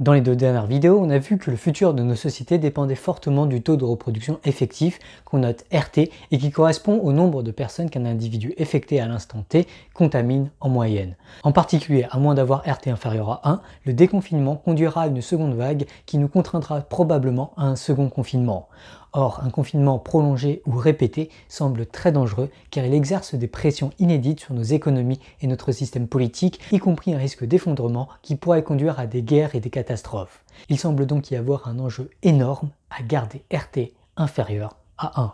Dans les deux dernières vidéos, on a vu que le futur de nos sociétés dépendait fortement du taux de reproduction effectif qu'on note RT et qui correspond au nombre de personnes qu'un individu effecté à l'instant T contamine en moyenne. En particulier, à moins d'avoir RT inférieur à 1, le déconfinement conduira à une seconde vague qui nous contraindra probablement à un second confinement. Or, un confinement prolongé ou répété semble très dangereux car il exerce des pressions inédites sur nos économies et notre système politique, y compris un risque d'effondrement qui pourrait conduire à des guerres et des catastrophes. Il semble donc y avoir un enjeu énorme à garder RT inférieur à 1.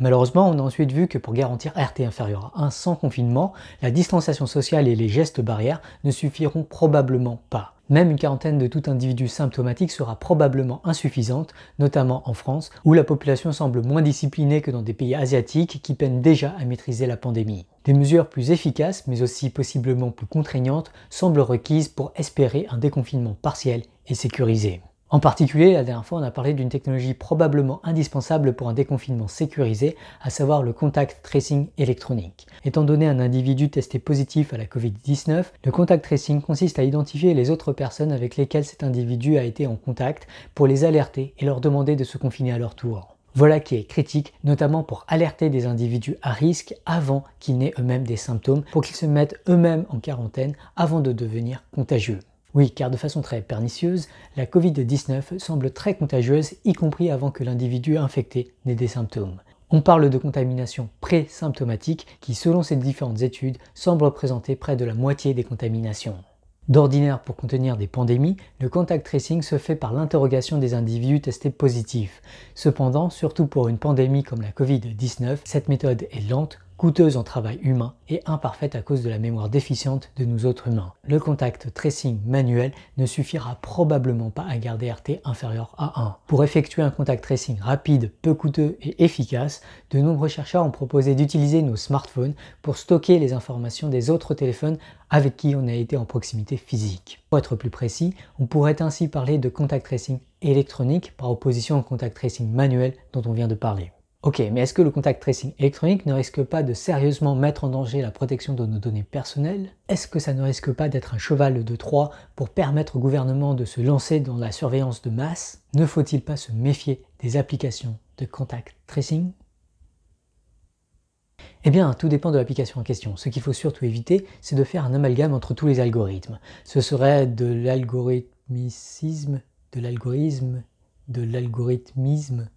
Malheureusement, on a ensuite vu que pour garantir RT inférieur à 1 sans confinement, la distanciation sociale et les gestes barrières ne suffiront probablement pas. Même une quarantaine de tout individu symptomatique sera probablement insuffisante, notamment en France, où la population semble moins disciplinée que dans des pays asiatiques qui peinent déjà à maîtriser la pandémie. Des mesures plus efficaces, mais aussi possiblement plus contraignantes, semblent requises pour espérer un déconfinement partiel et sécurisé. En particulier, la dernière fois, on a parlé d'une technologie probablement indispensable pour un déconfinement sécurisé, à savoir le contact tracing électronique. Étant donné un individu testé positif à la Covid-19, le contact tracing consiste à identifier les autres personnes avec lesquelles cet individu a été en contact pour les alerter et leur demander de se confiner à leur tour. Voilà qui est critique, notamment pour alerter des individus à risque avant qu'ils n'aient eux-mêmes des symptômes, pour qu'ils se mettent eux-mêmes en quarantaine avant de devenir contagieux. Oui, car de façon très pernicieuse, la Covid-19 semble très contagieuse, y compris avant que l'individu infecté n'ait des symptômes. On parle de contamination pré-symptomatique qui, selon ces différentes études, semble représenter près de la moitié des contaminations. D'ordinaire, pour contenir des pandémies, le contact tracing se fait par l'interrogation des individus testés positifs. Cependant, surtout pour une pandémie comme la Covid-19, cette méthode est lente, coûteuse en travail humain et imparfaite à cause de la mémoire déficiente de nous autres humains. Le contact tracing manuel ne suffira probablement pas à garder RT inférieur à 1. Pour effectuer un contact tracing rapide, peu coûteux et efficace, de nombreux chercheurs ont proposé d'utiliser nos smartphones pour stocker les informations des autres téléphones avec qui on a été en proximité physique. Pour être plus précis, on pourrait ainsi parler de contact tracing électronique par opposition au contact tracing manuel dont on vient de parler. Ok, mais est-ce que le contact tracing électronique ne risque pas de sérieusement mettre en danger la protection de nos données personnelles Est-ce que ça ne risque pas d'être un cheval de Troie pour permettre au gouvernement de se lancer dans la surveillance de masse Ne faut-il pas se méfier des applications de contact tracing eh bien, tout dépend de l'application en question. Ce qu'il faut surtout éviter, c'est de faire un amalgame entre tous les algorithmes. Ce serait de l'algorithmicisme, de l'algorithme, de l'algorithmisme,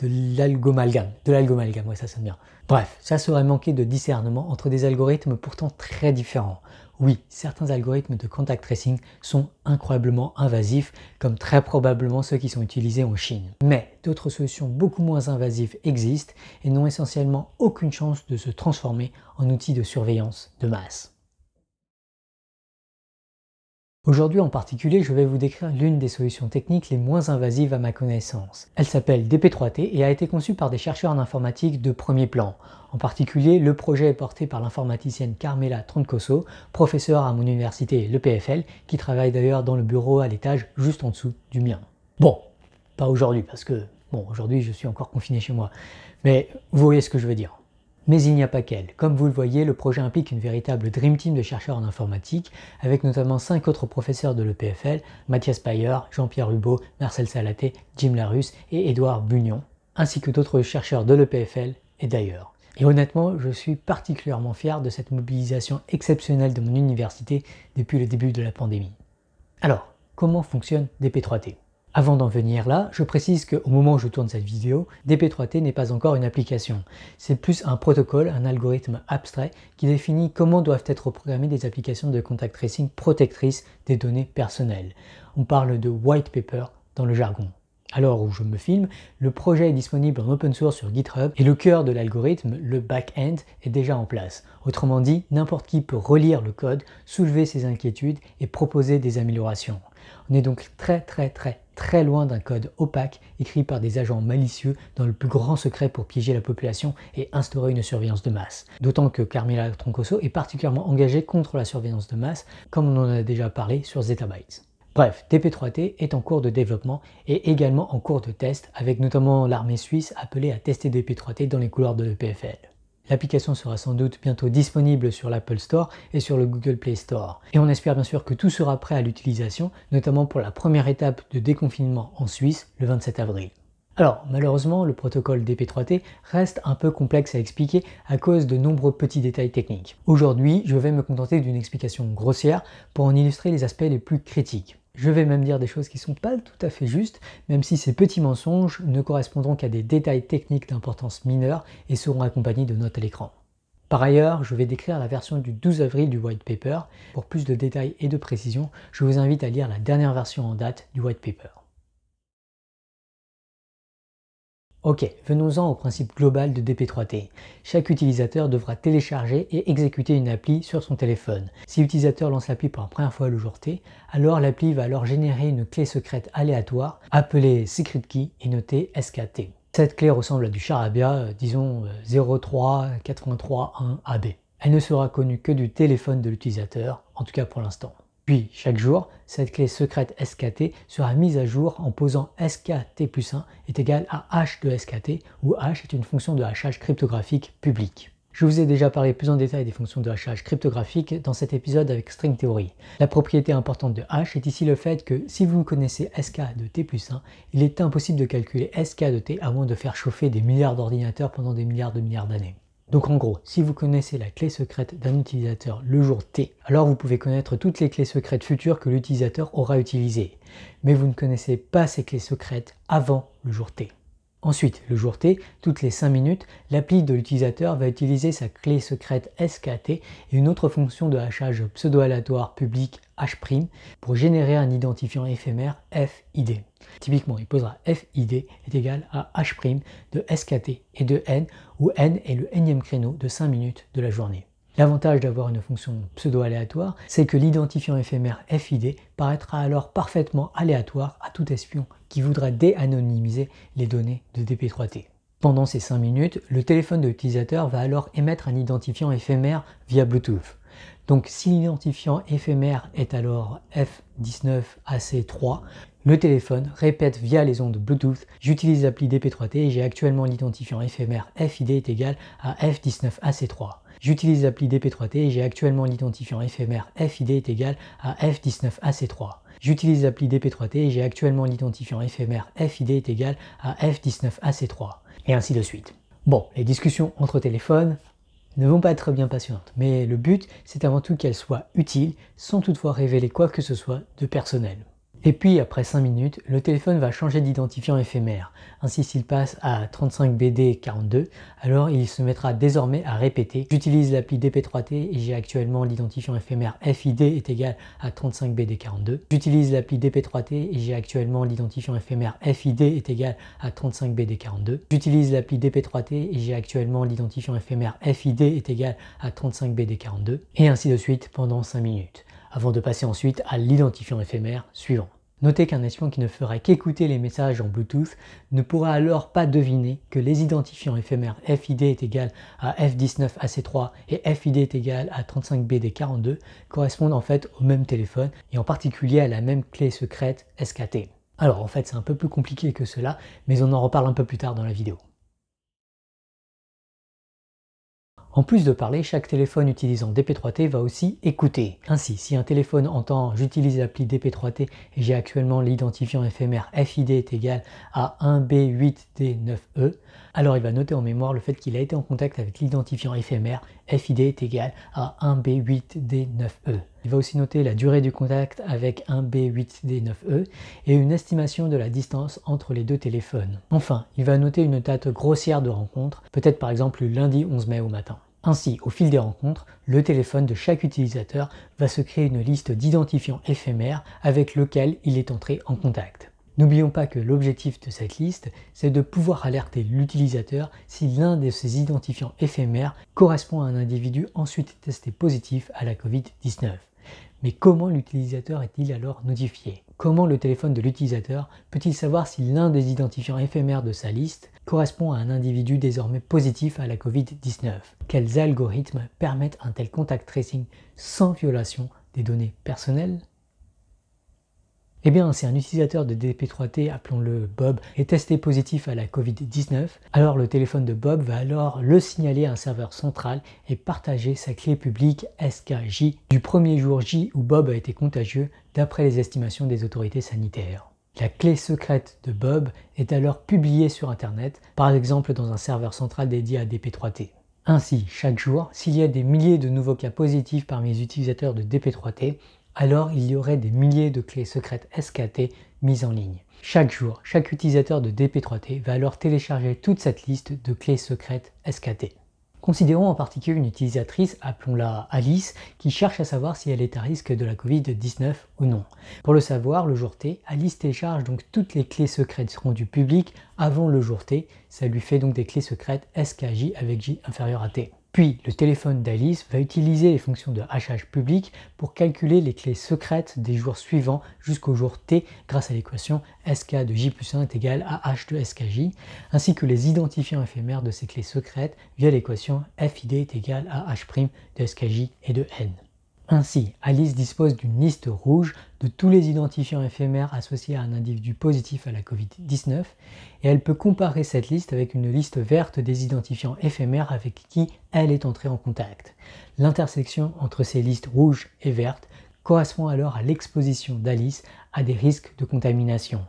de l'algomalgame. De l'algomalgame, ouais, ça sonne bien. Bref, ça serait manquer de discernement entre des algorithmes pourtant très différents. Oui, certains algorithmes de contact tracing sont incroyablement invasifs, comme très probablement ceux qui sont utilisés en Chine. Mais d'autres solutions beaucoup moins invasives existent et n'ont essentiellement aucune chance de se transformer en outils de surveillance de masse. Aujourd'hui en particulier, je vais vous décrire l'une des solutions techniques les moins invasives à ma connaissance. Elle s'appelle DP3T et a été conçue par des chercheurs en informatique de premier plan. En particulier, le projet est porté par l'informaticienne Carmela Troncoso, professeure à mon université, le PFL, qui travaille d'ailleurs dans le bureau à l'étage juste en dessous du mien. Bon, pas aujourd'hui parce que, bon, aujourd'hui je suis encore confiné chez moi. Mais vous voyez ce que je veux dire. Mais il n'y a pas qu'elle. Comme vous le voyez, le projet implique une véritable Dream Team de chercheurs en informatique, avec notamment cinq autres professeurs de l'EPFL, Mathias Payer, Jean-Pierre Hubot, Marcel Salaté, Jim Larus et Édouard Bugnon, ainsi que d'autres chercheurs de l'EPFL et d'ailleurs. Et honnêtement, je suis particulièrement fier de cette mobilisation exceptionnelle de mon université depuis le début de la pandémie. Alors, comment fonctionne DP3T avant d'en venir là, je précise qu'au moment où je tourne cette vidéo, DP3T n'est pas encore une application. C'est plus un protocole, un algorithme abstrait qui définit comment doivent être programmées des applications de contact tracing protectrices des données personnelles. On parle de white paper dans le jargon. Alors où je me filme, le projet est disponible en open source sur GitHub et le cœur de l'algorithme, le back-end, est déjà en place. Autrement dit, n'importe qui peut relire le code, soulever ses inquiétudes et proposer des améliorations. On est donc très très très très loin d'un code opaque écrit par des agents malicieux dans le plus grand secret pour piéger la population et instaurer une surveillance de masse. D'autant que Carmela Troncoso est particulièrement engagée contre la surveillance de masse, comme on en a déjà parlé sur Zetabytes. Bref, dp 3 t est en cours de développement et également en cours de test, avec notamment l'armée suisse appelée à tester DP3T dans les couloirs de l'EPFL. L'application sera sans doute bientôt disponible sur l'Apple Store et sur le Google Play Store. Et on espère bien sûr que tout sera prêt à l'utilisation, notamment pour la première étape de déconfinement en Suisse le 27 avril. Alors, malheureusement, le protocole DP3T reste un peu complexe à expliquer à cause de nombreux petits détails techniques. Aujourd'hui, je vais me contenter d'une explication grossière pour en illustrer les aspects les plus critiques. Je vais même dire des choses qui ne sont pas tout à fait justes, même si ces petits mensonges ne correspondront qu'à des détails techniques d'importance mineure et seront accompagnés de notes à l'écran. Par ailleurs, je vais décrire la version du 12 avril du white paper. Pour plus de détails et de précisions, je vous invite à lire la dernière version en date du white paper. Ok, venons-en au principe global de DP3T. Chaque utilisateur devra télécharger et exécuter une appli sur son téléphone. Si l'utilisateur lance l'appli pour la première fois le jour T, alors l'appli va alors générer une clé secrète aléatoire appelée Secret Key et notée SKT. Cette clé ressemble à du charabia, euh, disons 03831AB. Euh, Elle ne sera connue que du téléphone de l'utilisateur, en tout cas pour l'instant. Puis, chaque jour, cette clé secrète SKT sera mise à jour en posant SKT plus 1 est égal à H de SKT, où H est une fonction de hachage cryptographique publique. Je vous ai déjà parlé plus en détail des fonctions de hachage cryptographique dans cet épisode avec String Theory. La propriété importante de H est ici le fait que si vous connaissez SK de T plus 1, il est impossible de calculer SK de T avant moins de faire chauffer des milliards d'ordinateurs pendant des milliards de milliards d'années. Donc en gros, si vous connaissez la clé secrète d'un utilisateur le jour T, alors vous pouvez connaître toutes les clés secrètes futures que l'utilisateur aura utilisées. Mais vous ne connaissez pas ces clés secrètes avant le jour T. Ensuite, le jour T, toutes les 5 minutes, l'appli de l'utilisateur va utiliser sa clé secrète SKT et une autre fonction de hachage pseudo-aléatoire public H' pour générer un identifiant éphémère FID. Typiquement, il posera FID est égal à H' de SKT et de N, où N est le énième créneau de 5 minutes de la journée. L'avantage d'avoir une fonction pseudo-aléatoire, c'est que l'identifiant éphémère FID paraîtra alors parfaitement aléatoire à tout espion qui voudra déanonymiser les données de DP3T. Pendant ces 5 minutes, le téléphone de l'utilisateur va alors émettre un identifiant éphémère via Bluetooth. Donc si l'identifiant éphémère est alors F19AC3, le téléphone répète via les ondes Bluetooth, j'utilise l'appli DP3T et j'ai actuellement l'identifiant éphémère FID est égal à F19AC3. J'utilise l'appli DP3T et j'ai actuellement l'identifiant éphémère FID est égal à F19AC3. J'utilise l'appli DP3T et j'ai actuellement l'identifiant éphémère FID est égal à F19AC3. Et ainsi de suite. Bon, les discussions entre téléphones, ne vont pas être bien patientes, mais le but, c'est avant tout qu'elles soient utiles, sans toutefois révéler quoi que ce soit de personnel. Et puis après 5 minutes, le téléphone va changer d'identifiant éphémère. Ainsi s'il passe à 35BD42, alors il se mettra désormais à répéter. J'utilise l'appli DP3T et j'ai actuellement l'identifiant éphémère FID est égal à 35BD42. J'utilise l'appli DP3T et j'ai actuellement l'identifiant éphémère FID est égal à 35BD42. J'utilise l'appli DP3T et j'ai actuellement l'identifiant éphémère FID est égal à 35BD42. Et ainsi de suite pendant 5 minutes avant de passer ensuite à l'identifiant éphémère suivant. Notez qu'un espion qui ne ferait qu'écouter les messages en Bluetooth ne pourra alors pas deviner que les identifiants éphémères FID est égal à F19AC3 et FID est égal à 35BD42 correspondent en fait au même téléphone et en particulier à la même clé secrète SKT. Alors en fait c'est un peu plus compliqué que cela mais on en reparle un peu plus tard dans la vidéo. En plus de parler, chaque téléphone utilisant DP3T va aussi écouter. Ainsi, si un téléphone entend j'utilise l'appli DP3T et j'ai actuellement l'identifiant éphémère FID est égal à 1B8D9E, alors il va noter en mémoire le fait qu'il a été en contact avec l'identifiant éphémère FID est égal à 1B8D9E. Il va aussi noter la durée du contact avec 1 B8D9E et une estimation de la distance entre les deux téléphones. Enfin, il va noter une date grossière de rencontre, peut-être par exemple le lundi 11 mai au matin. Ainsi, au fil des rencontres, le téléphone de chaque utilisateur va se créer une liste d'identifiants éphémères avec lequel il est entré en contact. N'oublions pas que l'objectif de cette liste, c'est de pouvoir alerter l'utilisateur si l'un de ces identifiants éphémères correspond à un individu ensuite testé positif à la Covid-19. Mais comment l'utilisateur est-il alors notifié Comment le téléphone de l'utilisateur peut-il savoir si l'un des identifiants éphémères de sa liste correspond à un individu désormais positif à la Covid-19 Quels algorithmes permettent un tel contact tracing sans violation des données personnelles eh bien, si un utilisateur de DP3T, appelons-le Bob, est testé positif à la Covid-19, alors le téléphone de Bob va alors le signaler à un serveur central et partager sa clé publique SKJ du premier jour J où Bob a été contagieux d'après les estimations des autorités sanitaires. La clé secrète de Bob est alors publiée sur Internet, par exemple dans un serveur central dédié à DP3T. Ainsi, chaque jour, s'il y a des milliers de nouveaux cas positifs parmi les utilisateurs de DP3T, alors il y aurait des milliers de clés secrètes SKT mises en ligne. Chaque jour, chaque utilisateur de DP3T va alors télécharger toute cette liste de clés secrètes SKT. Considérons en particulier une utilisatrice, appelons-la Alice, qui cherche à savoir si elle est à risque de la Covid-19 ou non. Pour le savoir, le jour T, Alice télécharge donc toutes les clés secrètes rendues du public avant le jour T. Ça lui fait donc des clés secrètes SKJ avec J inférieur à T. Puis le téléphone d'Alice va utiliser les fonctions de hachage public pour calculer les clés secrètes des jours suivants jusqu'au jour T grâce à l'équation SK de J plus 1 est égale à H de SKJ, ainsi que les identifiants éphémères de ces clés secrètes via l'équation FID est égale à H' de SKJ et de N. Ainsi, Alice dispose d'une liste rouge de tous les identifiants éphémères associés à un individu positif à la Covid-19 et elle peut comparer cette liste avec une liste verte des identifiants éphémères avec qui elle est entrée en contact. L'intersection entre ces listes rouges et vertes correspond alors à l'exposition d'Alice à des risques de contamination.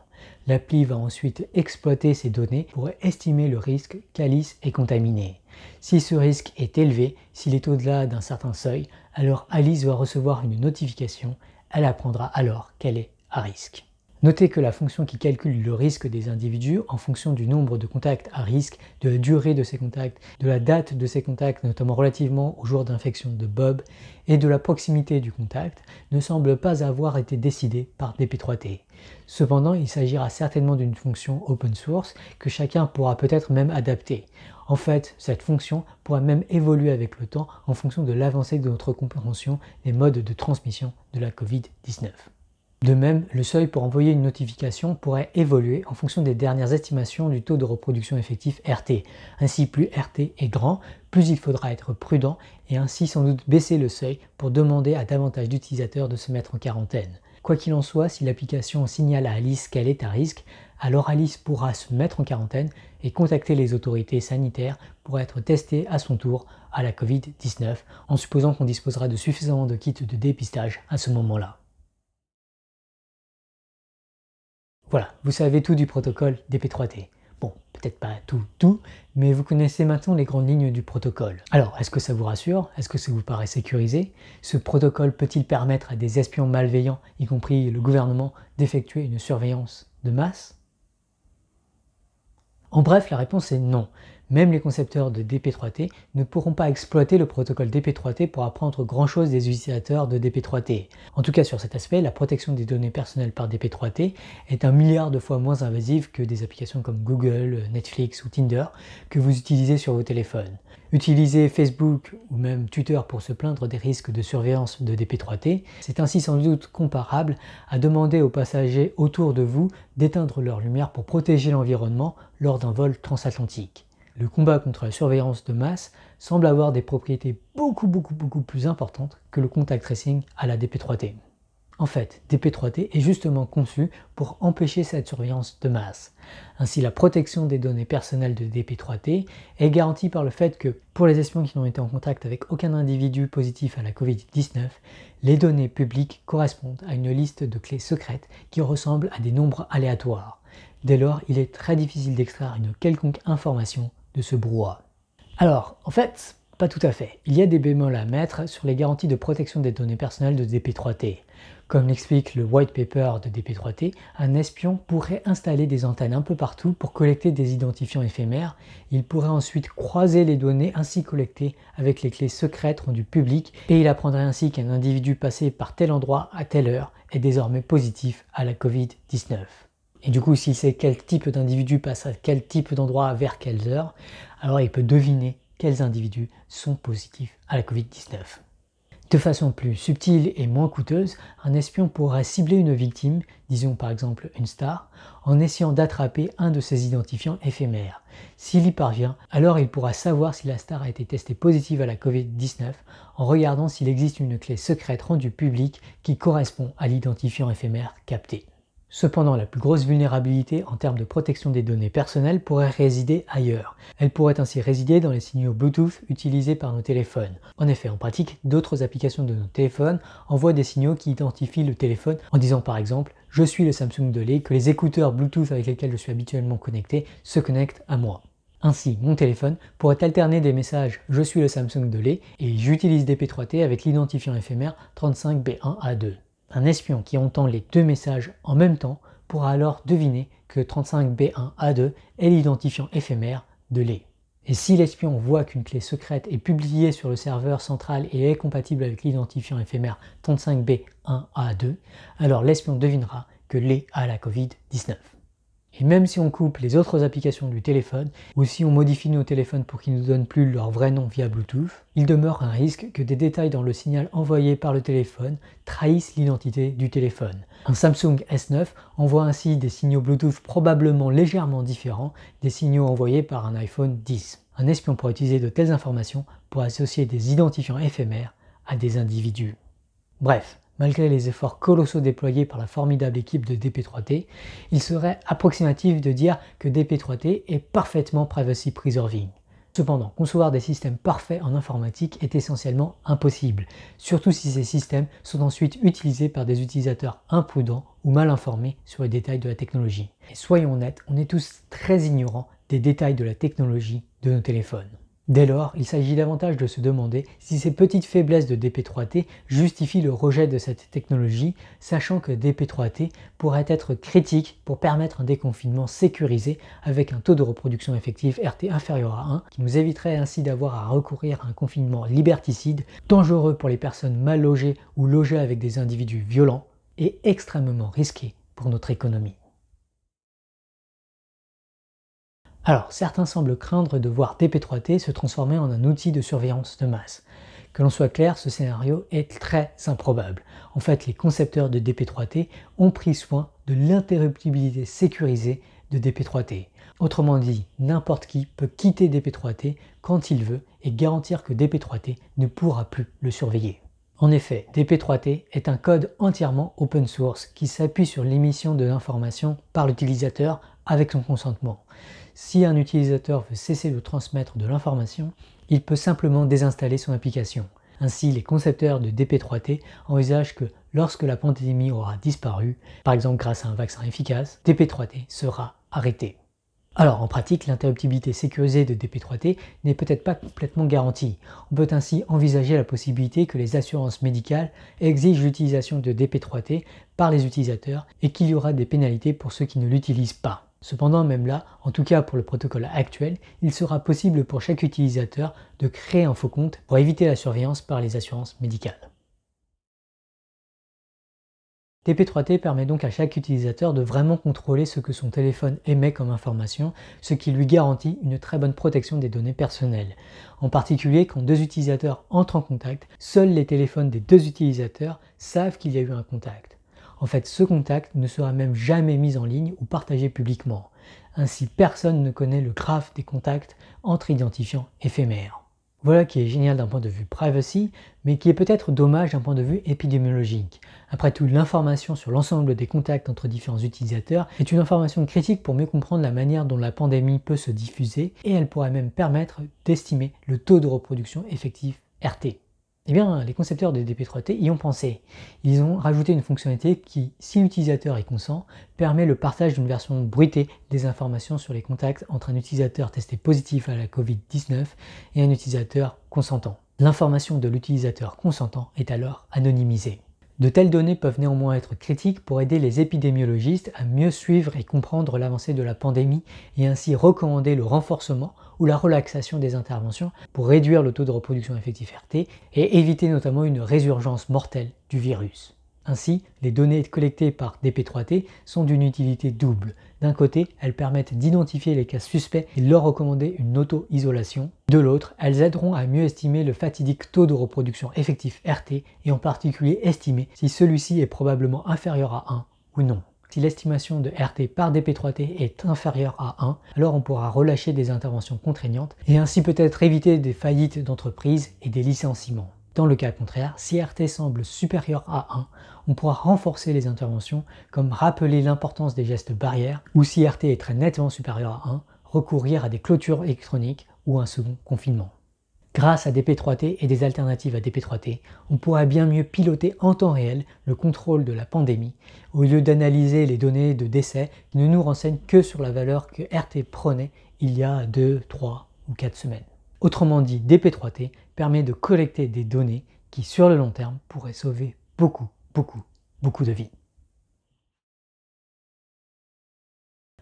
L'appli va ensuite exploiter ces données pour estimer le risque qu'Alice est contaminée. Si ce risque est élevé, s'il est au-delà d'un certain seuil, alors Alice va recevoir une notification, elle apprendra alors qu'elle est à risque. Notez que la fonction qui calcule le risque des individus en fonction du nombre de contacts à risque, de la durée de ces contacts, de la date de ces contacts, notamment relativement au jour d'infection de Bob, et de la proximité du contact, ne semble pas avoir été décidée par DP3T. Cependant, il s'agira certainement d'une fonction open source que chacun pourra peut-être même adapter. En fait, cette fonction pourra même évoluer avec le temps en fonction de l'avancée de notre compréhension des modes de transmission de la COVID-19. De même, le seuil pour envoyer une notification pourrait évoluer en fonction des dernières estimations du taux de reproduction effectif RT. Ainsi, plus RT est grand, plus il faudra être prudent et ainsi sans doute baisser le seuil pour demander à davantage d'utilisateurs de se mettre en quarantaine. Quoi qu'il en soit, si l'application signale à Alice qu'elle est à risque, alors Alice pourra se mettre en quarantaine et contacter les autorités sanitaires pour être testée à son tour à la Covid-19, en supposant qu'on disposera de suffisamment de kits de dépistage à ce moment-là. Voilà, vous savez tout du protocole DP3T. Bon, peut-être pas tout, tout, mais vous connaissez maintenant les grandes lignes du protocole. Alors, est-ce que ça vous rassure Est-ce que ça vous paraît sécurisé Ce protocole peut-il permettre à des espions malveillants, y compris le gouvernement, d'effectuer une surveillance de masse en bref, la réponse est non. Même les concepteurs de DP3T ne pourront pas exploiter le protocole DP3T pour apprendre grand-chose des utilisateurs de DP3T. En tout cas, sur cet aspect, la protection des données personnelles par DP3T est un milliard de fois moins invasive que des applications comme Google, Netflix ou Tinder que vous utilisez sur vos téléphones. Utiliser Facebook ou même Twitter pour se plaindre des risques de surveillance de DP3T, c'est ainsi sans doute comparable à demander aux passagers autour de vous d'éteindre leur lumière pour protéger l'environnement lors d'un vol transatlantique. Le combat contre la surveillance de masse semble avoir des propriétés beaucoup beaucoup beaucoup plus importantes que le contact tracing à la DP3T. En fait, DP3T est justement conçu pour empêcher cette surveillance de masse. Ainsi, la protection des données personnelles de DP3T est garantie par le fait que, pour les espions qui n'ont été en contact avec aucun individu positif à la Covid-19, les données publiques correspondent à une liste de clés secrètes qui ressemblent à des nombres aléatoires. Dès lors, il est très difficile d'extraire une quelconque information de ce brouhaha. Alors, en fait, pas tout à fait. Il y a des bémols à mettre sur les garanties de protection des données personnelles de DP3T. Comme l'explique le white paper de DP3T, un espion pourrait installer des antennes un peu partout pour collecter des identifiants éphémères. Il pourrait ensuite croiser les données ainsi collectées avec les clés secrètes rendues publiques et il apprendrait ainsi qu'un individu passé par tel endroit à telle heure est désormais positif à la Covid-19. Et du coup, s'il sait quel type d'individu passe à quel type d'endroit vers quelles heures, alors il peut deviner quels individus sont positifs à la Covid-19. De façon plus subtile et moins coûteuse, un espion pourra cibler une victime, disons par exemple une star, en essayant d'attraper un de ses identifiants éphémères. S'il y parvient, alors il pourra savoir si la star a été testée positive à la Covid-19 en regardant s'il existe une clé secrète rendue publique qui correspond à l'identifiant éphémère capté. Cependant, la plus grosse vulnérabilité en termes de protection des données personnelles pourrait résider ailleurs. Elle pourrait ainsi résider dans les signaux Bluetooth utilisés par nos téléphones. En effet, en pratique, d'autres applications de nos téléphones envoient des signaux qui identifient le téléphone en disant par exemple je suis le Samsung de lait, que les écouteurs Bluetooth avec lesquels je suis habituellement connecté se connectent à moi. Ainsi, mon téléphone pourrait alterner des messages Je suis le Samsung de et j'utilise p 3 t avec l'identifiant éphémère 35B1A2. Un espion qui entend les deux messages en même temps pourra alors deviner que 35B1A2 est l'identifiant éphémère de Lé. Et si l'espion voit qu'une clé secrète est publiée sur le serveur central et est compatible avec l'identifiant éphémère 35B1A2, alors l'espion devinera que Lé a la Covid-19. Et même si on coupe les autres applications du téléphone, ou si on modifie nos téléphones pour qu'ils ne nous donnent plus leur vrai nom via Bluetooth, il demeure un risque que des détails dans le signal envoyé par le téléphone trahissent l'identité du téléphone. Un Samsung S9 envoie ainsi des signaux Bluetooth probablement légèrement différents des signaux envoyés par un iPhone 10. Un espion pourrait utiliser de telles informations pour associer des identifiants éphémères à des individus. Bref, Malgré les efforts colossaux déployés par la formidable équipe de DP3T, il serait approximatif de dire que DP3T est parfaitement privacy preserving. Cependant, concevoir des systèmes parfaits en informatique est essentiellement impossible, surtout si ces systèmes sont ensuite utilisés par des utilisateurs imprudents ou mal informés sur les détails de la technologie. Et soyons honnêtes, on est tous très ignorants des détails de la technologie de nos téléphones. Dès lors, il s'agit davantage de se demander si ces petites faiblesses de DP3T justifient le rejet de cette technologie, sachant que DP3T pourrait être critique pour permettre un déconfinement sécurisé avec un taux de reproduction effectif RT inférieur à 1, qui nous éviterait ainsi d'avoir à recourir à un confinement liberticide, dangereux pour les personnes mal logées ou logées avec des individus violents, et extrêmement risqué pour notre économie. Alors, certains semblent craindre de voir DP3T se transformer en un outil de surveillance de masse. Que l'on soit clair, ce scénario est très improbable. En fait, les concepteurs de DP3T ont pris soin de l'interruptibilité sécurisée de DP3T. Autrement dit, n'importe qui peut quitter DP3T quand il veut et garantir que DP3T ne pourra plus le surveiller. En effet, DP3T est un code entièrement open source qui s'appuie sur l'émission de l'information par l'utilisateur avec son consentement. Si un utilisateur veut cesser de transmettre de l'information, il peut simplement désinstaller son application. Ainsi, les concepteurs de DP3T envisagent que lorsque la pandémie aura disparu, par exemple grâce à un vaccin efficace, DP3T sera arrêté. Alors en pratique, l'interruptibilité sécurisée de DP3T n'est peut-être pas complètement garantie. On peut ainsi envisager la possibilité que les assurances médicales exigent l'utilisation de DP3T par les utilisateurs et qu'il y aura des pénalités pour ceux qui ne l'utilisent pas. Cependant, même là, en tout cas pour le protocole actuel, il sera possible pour chaque utilisateur de créer un faux compte pour éviter la surveillance par les assurances médicales. TP3T permet donc à chaque utilisateur de vraiment contrôler ce que son téléphone émet comme information, ce qui lui garantit une très bonne protection des données personnelles. En particulier, quand deux utilisateurs entrent en contact, seuls les téléphones des deux utilisateurs savent qu'il y a eu un contact. En fait, ce contact ne sera même jamais mis en ligne ou partagé publiquement. Ainsi, personne ne connaît le graphe des contacts entre identifiants éphémères. Voilà qui est génial d'un point de vue privacy, mais qui est peut-être dommage d'un point de vue épidémiologique. Après tout, l'information sur l'ensemble des contacts entre différents utilisateurs est une information critique pour mieux comprendre la manière dont la pandémie peut se diffuser, et elle pourrait même permettre d'estimer le taux de reproduction effectif RT. Eh bien, les concepteurs de DP3T y ont pensé. Ils ont rajouté une fonctionnalité qui, si l'utilisateur y consent, permet le partage d'une version bruitée des informations sur les contacts entre un utilisateur testé positif à la Covid-19 et un utilisateur consentant. L'information de l'utilisateur consentant est alors anonymisée. De telles données peuvent néanmoins être critiques pour aider les épidémiologistes à mieux suivre et comprendre l'avancée de la pandémie et ainsi recommander le renforcement ou la relaxation des interventions pour réduire le taux de reproduction effectif RT et éviter notamment une résurgence mortelle du virus. Ainsi, les données collectées par DP3T sont d'une utilité double. D'un côté, elles permettent d'identifier les cas suspects et leur recommander une auto-isolation. De l'autre, elles aideront à mieux estimer le fatidique taux de reproduction effectif RT et en particulier estimer si celui-ci est probablement inférieur à 1 ou non. Si l'estimation de RT par DP3T est inférieure à 1, alors on pourra relâcher des interventions contraignantes et ainsi peut-être éviter des faillites d'entreprise et des licenciements. Dans le cas contraire, si RT semble supérieur à 1, on pourra renforcer les interventions comme rappeler l'importance des gestes barrières ou si RT est très nettement supérieur à 1, recourir à des clôtures électroniques ou un second confinement. Grâce à DP3T et des alternatives à DP3T, on pourra bien mieux piloter en temps réel le contrôle de la pandémie, au lieu d'analyser les données de décès qui ne nous renseignent que sur la valeur que RT prenait il y a 2, 3 ou 4 semaines. Autrement dit, DP3T permet de collecter des données qui, sur le long terme, pourraient sauver beaucoup beaucoup, beaucoup de vie.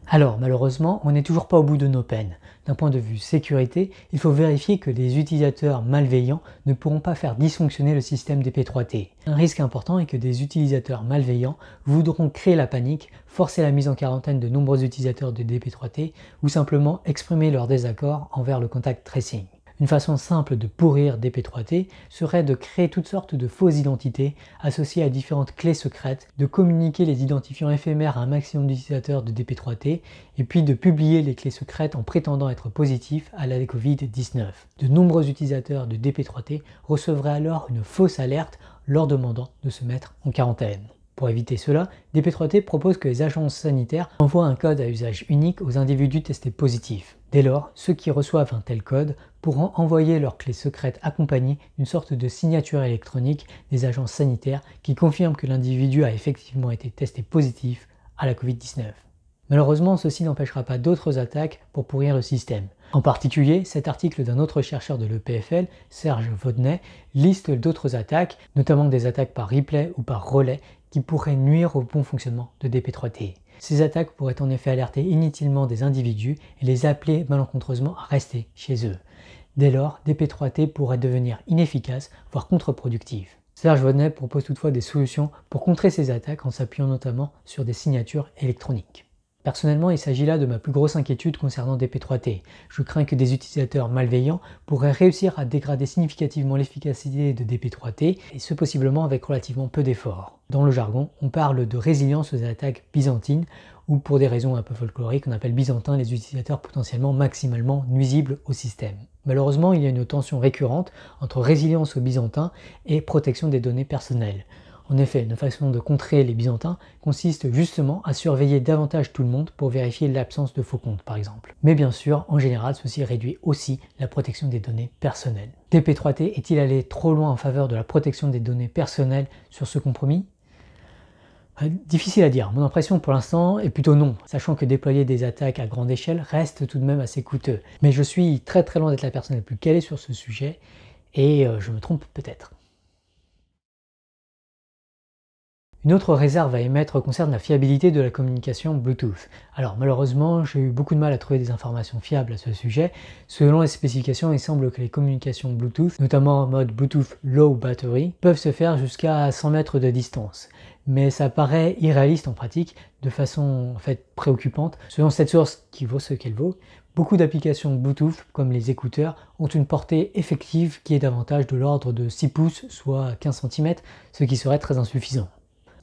Alors, malheureusement, on n'est toujours pas au bout de nos peines. D'un point de vue sécurité, il faut vérifier que des utilisateurs malveillants ne pourront pas faire dysfonctionner le système DP3T. Un risque important est que des utilisateurs malveillants voudront créer la panique, forcer la mise en quarantaine de nombreux utilisateurs de DP3T ou simplement exprimer leur désaccord envers le contact tracing. Une façon simple de pourrir DP3T serait de créer toutes sortes de fausses identités associées à différentes clés secrètes, de communiquer les identifiants éphémères à un maximum d'utilisateurs de DP3T et puis de publier les clés secrètes en prétendant être positif à la Covid-19. De nombreux utilisateurs de DP3T recevraient alors une fausse alerte leur demandant de se mettre en quarantaine. Pour éviter cela, DP3T propose que les agences sanitaires envoient un code à usage unique aux individus testés positifs. Dès lors, ceux qui reçoivent un tel code pourront envoyer leur clé secrète accompagnée d'une sorte de signature électronique des agences sanitaires qui confirme que l'individu a effectivement été testé positif à la Covid-19. Malheureusement, ceci n'empêchera pas d'autres attaques pour pourrir le système. En particulier, cet article d'un autre chercheur de l'EPFL, Serge Vaudenay, liste d'autres attaques, notamment des attaques par replay ou par relais, qui pourraient nuire au bon fonctionnement de DP3T. Ces attaques pourraient en effet alerter inutilement des individus et les appeler malencontreusement à rester chez eux. Dès lors, DP3T pourrait devenir inefficace, voire contre-productive. Serge Vonnet propose toutefois des solutions pour contrer ces attaques en s'appuyant notamment sur des signatures électroniques. Personnellement, il s'agit là de ma plus grosse inquiétude concernant DP3T. Je crains que des utilisateurs malveillants pourraient réussir à dégrader significativement l'efficacité de DP3T, et ce possiblement avec relativement peu d'efforts. Dans le jargon, on parle de résilience aux attaques byzantines, ou pour des raisons un peu folkloriques, on appelle byzantins les utilisateurs potentiellement maximalement nuisibles au système. Malheureusement, il y a une tension récurrente entre résilience aux byzantins et protection des données personnelles. En effet, une façon de contrer les Byzantins consiste justement à surveiller davantage tout le monde pour vérifier l'absence de faux comptes, par exemple. Mais bien sûr, en général, ceci réduit aussi la protection des données personnelles. DP3T est-il allé trop loin en faveur de la protection des données personnelles sur ce compromis euh, Difficile à dire. Mon impression pour l'instant est plutôt non, sachant que déployer des attaques à grande échelle reste tout de même assez coûteux. Mais je suis très très loin d'être la personne la plus calée sur ce sujet et euh, je me trompe peut-être. Une autre réserve à émettre concerne la fiabilité de la communication Bluetooth. Alors malheureusement, j'ai eu beaucoup de mal à trouver des informations fiables à ce sujet. Selon les spécifications, il semble que les communications Bluetooth, notamment en mode Bluetooth low battery, peuvent se faire jusqu'à 100 mètres de distance mais ça paraît irréaliste en pratique, de façon en fait préoccupante. Selon cette source qui vaut ce qu'elle vaut, beaucoup d'applications Bluetooth, comme les écouteurs, ont une portée effective qui est davantage de l'ordre de 6 pouces, soit 15 cm, ce qui serait très insuffisant.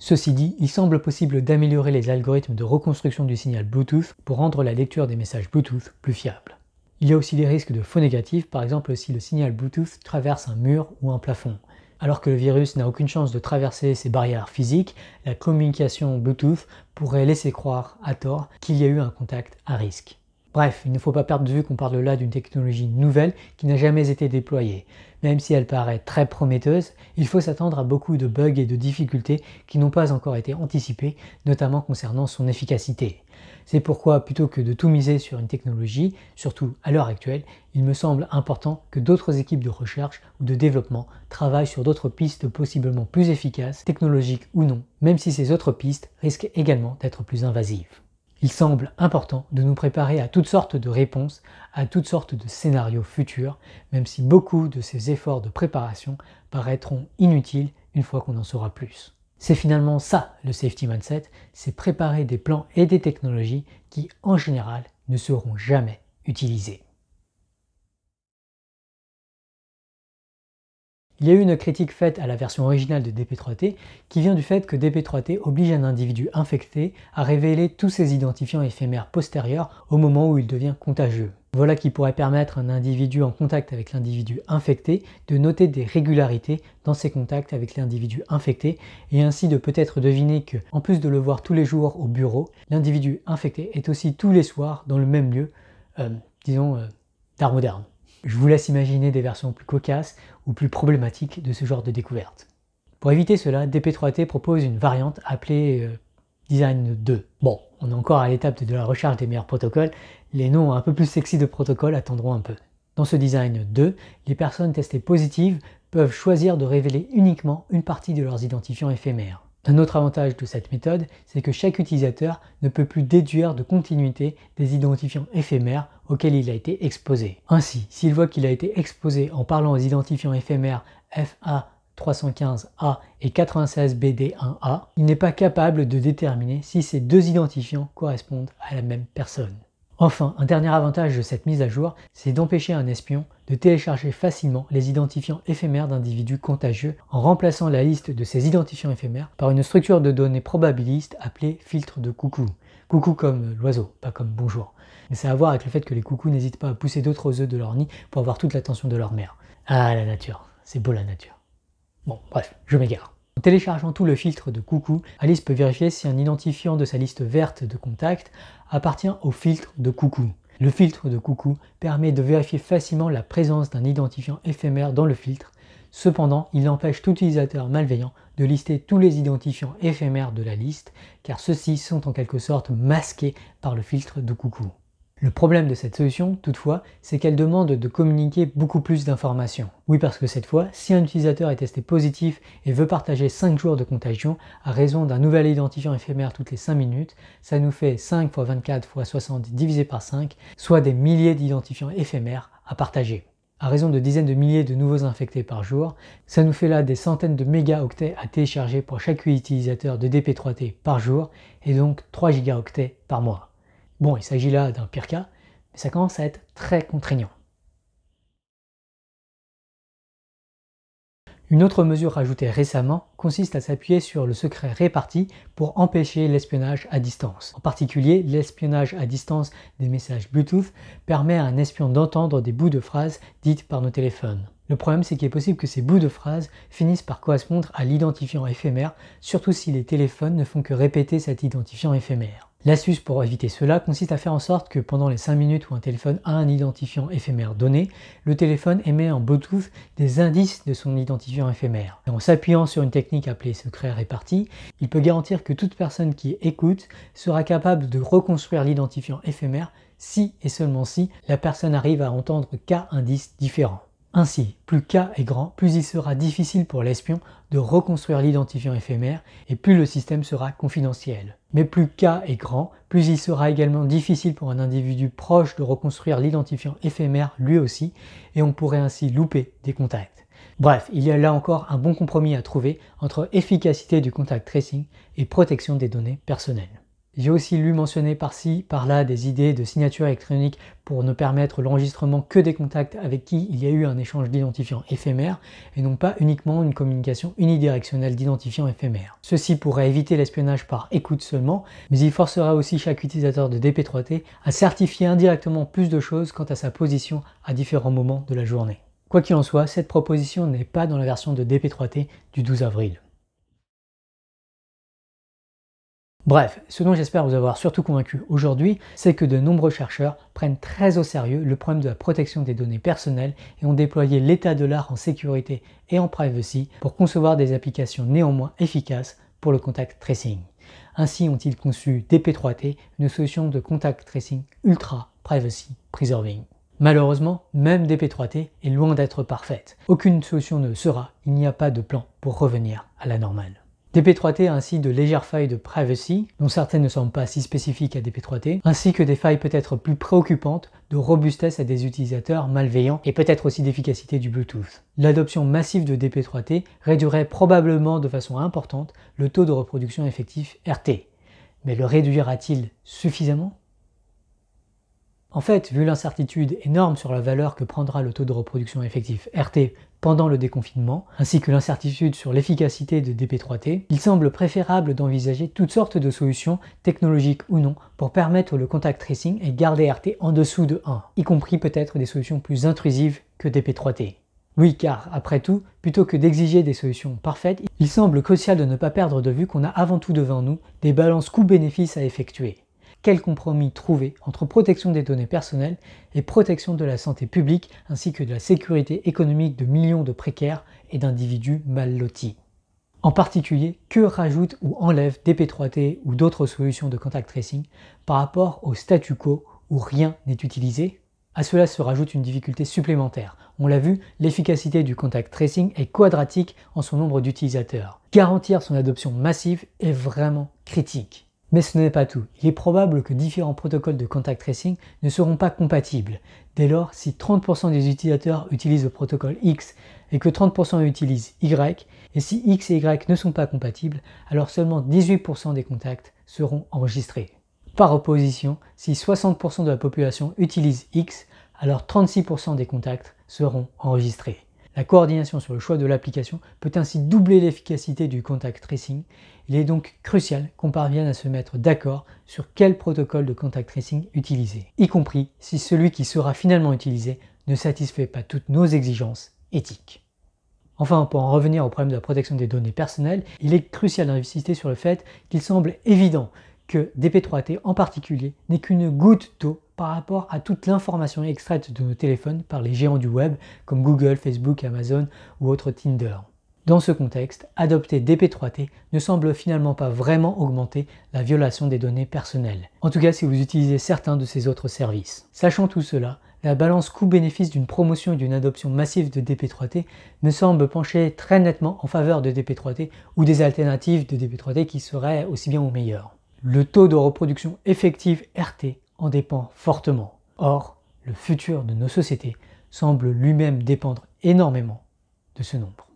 Ceci dit, il semble possible d'améliorer les algorithmes de reconstruction du signal Bluetooth pour rendre la lecture des messages Bluetooth plus fiable. Il y a aussi des risques de faux négatifs, par exemple si le signal Bluetooth traverse un mur ou un plafond. Alors que le virus n'a aucune chance de traverser ces barrières physiques, la communication Bluetooth pourrait laisser croire à tort qu'il y a eu un contact à risque. Bref, il ne faut pas perdre de vue qu'on parle là d'une technologie nouvelle qui n'a jamais été déployée. Même si elle paraît très prometteuse, il faut s'attendre à beaucoup de bugs et de difficultés qui n'ont pas encore été anticipées, notamment concernant son efficacité. C'est pourquoi, plutôt que de tout miser sur une technologie, surtout à l'heure actuelle, il me semble important que d'autres équipes de recherche ou de développement travaillent sur d'autres pistes possiblement plus efficaces, technologiques ou non, même si ces autres pistes risquent également d'être plus invasives. Il semble important de nous préparer à toutes sortes de réponses, à toutes sortes de scénarios futurs, même si beaucoup de ces efforts de préparation paraîtront inutiles une fois qu'on en saura plus. C'est finalement ça le safety mindset, c'est préparer des plans et des technologies qui en général ne seront jamais utilisés. Il y a eu une critique faite à la version originale de DP3T qui vient du fait que DP3T oblige un individu infecté à révéler tous ses identifiants éphémères postérieurs au moment où il devient contagieux. Voilà qui pourrait permettre à un individu en contact avec l'individu infecté de noter des régularités dans ses contacts avec l'individu infecté et ainsi de peut-être deviner que, en plus de le voir tous les jours au bureau, l'individu infecté est aussi tous les soirs dans le même lieu, euh, disons, euh, d'art moderne. Je vous laisse imaginer des versions plus cocasses ou plus problématiques de ce genre de découverte. Pour éviter cela, DP3T propose une variante appelée euh, Design 2. Bon, on est encore à l'étape de la recherche des meilleurs protocoles, les noms un peu plus sexy de protocoles attendront un peu. Dans ce Design 2, les personnes testées positives peuvent choisir de révéler uniquement une partie de leurs identifiants éphémères. Un autre avantage de cette méthode, c'est que chaque utilisateur ne peut plus déduire de continuité des identifiants éphémères auxquels il a été exposé. Ainsi, s'il voit qu'il a été exposé en parlant aux identifiants éphémères FA 315A et 96BD1A, il n'est pas capable de déterminer si ces deux identifiants correspondent à la même personne. Enfin, un dernier avantage de cette mise à jour, c'est d'empêcher un espion de télécharger facilement les identifiants éphémères d'individus contagieux en remplaçant la liste de ces identifiants éphémères par une structure de données probabiliste appelée filtre de coucou. Coucou comme l'oiseau, pas comme bonjour. Mais ça a à voir avec le fait que les coucous n'hésitent pas à pousser d'autres œufs de leur nid pour avoir toute l'attention de leur mère. Ah la nature, c'est beau la nature. Bon, bref, je m'égare. En téléchargeant tout le filtre de coucou, Alice peut vérifier si un identifiant de sa liste verte de contacts appartient au filtre de coucou. Le filtre de coucou permet de vérifier facilement la présence d'un identifiant éphémère dans le filtre. Cependant, il empêche tout utilisateur malveillant de lister tous les identifiants éphémères de la liste, car ceux-ci sont en quelque sorte masqués par le filtre de coucou. Le problème de cette solution, toutefois, c'est qu'elle demande de communiquer beaucoup plus d'informations. Oui, parce que cette fois, si un utilisateur est testé positif et veut partager 5 jours de contagion à raison d'un nouvel identifiant éphémère toutes les 5 minutes, ça nous fait 5 x 24 x 60 divisé par 5, soit des milliers d'identifiants éphémères à partager. À raison de dizaines de milliers de nouveaux infectés par jour, ça nous fait là des centaines de mégaoctets à télécharger pour chaque utilisateur de DP3T par jour et donc 3 gigaoctets par mois. Bon, il s'agit là d'un pire cas, mais ça commence à être très contraignant. Une autre mesure ajoutée récemment consiste à s'appuyer sur le secret réparti pour empêcher l'espionnage à distance. En particulier, l'espionnage à distance des messages Bluetooth permet à un espion d'entendre des bouts de phrases dites par nos téléphones. Le problème, c'est qu'il est possible que ces bouts de phrases finissent par correspondre à l'identifiant éphémère, surtout si les téléphones ne font que répéter cet identifiant éphémère. L'astuce pour éviter cela consiste à faire en sorte que pendant les 5 minutes où un téléphone a un identifiant éphémère donné, le téléphone émet en Bluetooth des indices de son identifiant éphémère. en s'appuyant sur une technique appelée secret réparti, il peut garantir que toute personne qui écoute sera capable de reconstruire l'identifiant éphémère si et seulement si la personne arrive à entendre K indices différents. Ainsi, plus K est grand, plus il sera difficile pour l'espion de reconstruire l'identifiant éphémère et plus le système sera confidentiel. Mais plus K est grand, plus il sera également difficile pour un individu proche de reconstruire l'identifiant éphémère lui aussi et on pourrait ainsi louper des contacts. Bref, il y a là encore un bon compromis à trouver entre efficacité du contact tracing et protection des données personnelles. J'ai aussi lu mentionner par-ci, par-là des idées de signature électronique pour ne permettre l'enregistrement que des contacts avec qui il y a eu un échange d'identifiants éphémères et non pas uniquement une communication unidirectionnelle d'identifiants éphémères. Ceci pourrait éviter l'espionnage par écoute seulement, mais il forcera aussi chaque utilisateur de DP3T à certifier indirectement plus de choses quant à sa position à différents moments de la journée. Quoi qu'il en soit, cette proposition n'est pas dans la version de DP3T du 12 avril. Bref, ce dont j'espère vous avoir surtout convaincu aujourd'hui, c'est que de nombreux chercheurs prennent très au sérieux le problème de la protection des données personnelles et ont déployé l'état de l'art en sécurité et en privacy pour concevoir des applications néanmoins efficaces pour le contact tracing. Ainsi ont-ils conçu DP3T, une solution de contact tracing ultra privacy preserving. Malheureusement, même DP3T est loin d'être parfaite. Aucune solution ne sera, il n'y a pas de plan pour revenir à la normale. DP3T a ainsi de légères failles de privacy, dont certaines ne semblent pas si spécifiques à DP3T, ainsi que des failles peut-être plus préoccupantes de robustesse à des utilisateurs malveillants et peut-être aussi d'efficacité du Bluetooth. L'adoption massive de DP3T réduirait probablement de façon importante le taux de reproduction effectif RT. Mais le réduira-t-il suffisamment en fait, vu l'incertitude énorme sur la valeur que prendra le taux de reproduction effectif RT pendant le déconfinement, ainsi que l'incertitude sur l'efficacité de DP3T, il semble préférable d'envisager toutes sortes de solutions, technologiques ou non, pour permettre le contact tracing et garder RT en dessous de 1, y compris peut-être des solutions plus intrusives que DP3T. Oui, car après tout, plutôt que d'exiger des solutions parfaites, il semble crucial de ne pas perdre de vue qu'on a avant tout devant nous des balances coût-bénéfice à effectuer quel compromis trouver entre protection des données personnelles et protection de la santé publique ainsi que de la sécurité économique de millions de précaires et d'individus mal lotis. En particulier, que rajoute ou enlève DP3T ou d'autres solutions de contact tracing par rapport au statu quo où rien n'est utilisé À cela se rajoute une difficulté supplémentaire. On l'a vu, l'efficacité du contact tracing est quadratique en son nombre d'utilisateurs. Garantir son adoption massive est vraiment critique. Mais ce n'est pas tout. Il est probable que différents protocoles de contact tracing ne seront pas compatibles. Dès lors, si 30% des utilisateurs utilisent le protocole X et que 30% utilisent Y, et si X et Y ne sont pas compatibles, alors seulement 18% des contacts seront enregistrés. Par opposition, si 60% de la population utilise X, alors 36% des contacts seront enregistrés. La coordination sur le choix de l'application peut ainsi doubler l'efficacité du contact tracing. Il est donc crucial qu'on parvienne à se mettre d'accord sur quel protocole de contact tracing utiliser, y compris si celui qui sera finalement utilisé ne satisfait pas toutes nos exigences éthiques. Enfin, pour en revenir au problème de la protection des données personnelles, il est crucial d'insister sur le fait qu'il semble évident que DP3T en particulier n'est qu'une goutte d'eau par rapport à toute l'information extraite de nos téléphones par les géants du web comme Google, Facebook, Amazon ou autres Tinder. Dans ce contexte, adopter DP3T ne semble finalement pas vraiment augmenter la violation des données personnelles, en tout cas si vous utilisez certains de ces autres services. Sachant tout cela, la balance coût-bénéfice d'une promotion et d'une adoption massive de DP3T me semble pencher très nettement en faveur de DP3T ou des alternatives de DP3T qui seraient aussi bien ou meilleures. Le taux de reproduction effective RT en dépend fortement. Or, le futur de nos sociétés semble lui-même dépendre énormément de ce nombre.